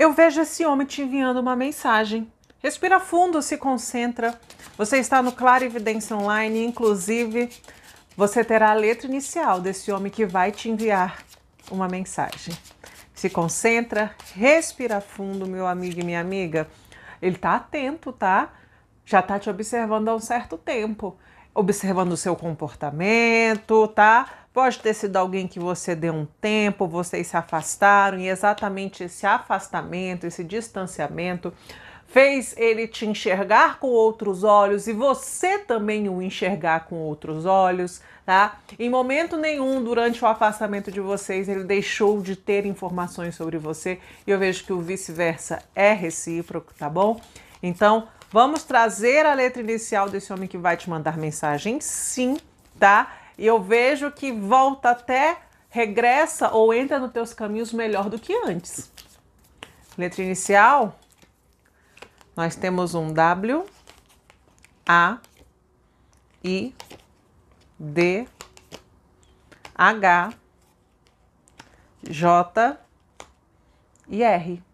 Eu vejo esse homem te enviando uma mensagem. Respira fundo, se concentra. Você está no Clara Evidência Online, inclusive você terá a letra inicial desse homem que vai te enviar uma mensagem. Se concentra, respira fundo, meu amigo e minha amiga. Ele está atento, tá? Já está te observando há um certo tempo observando o seu comportamento, tá? Pode ter sido alguém que você deu um tempo, vocês se afastaram e exatamente esse afastamento, esse distanciamento fez ele te enxergar com outros olhos e você também o enxergar com outros olhos, tá? Em momento nenhum durante o afastamento de vocês ele deixou de ter informações sobre você e eu vejo que o vice-versa é recíproco, tá bom? Então, Vamos trazer a letra inicial desse homem que vai te mandar mensagem, sim, tá? E eu vejo que volta até regressa ou entra nos teus caminhos melhor do que antes. Letra inicial, nós temos um W, A, I, D, H, J e R.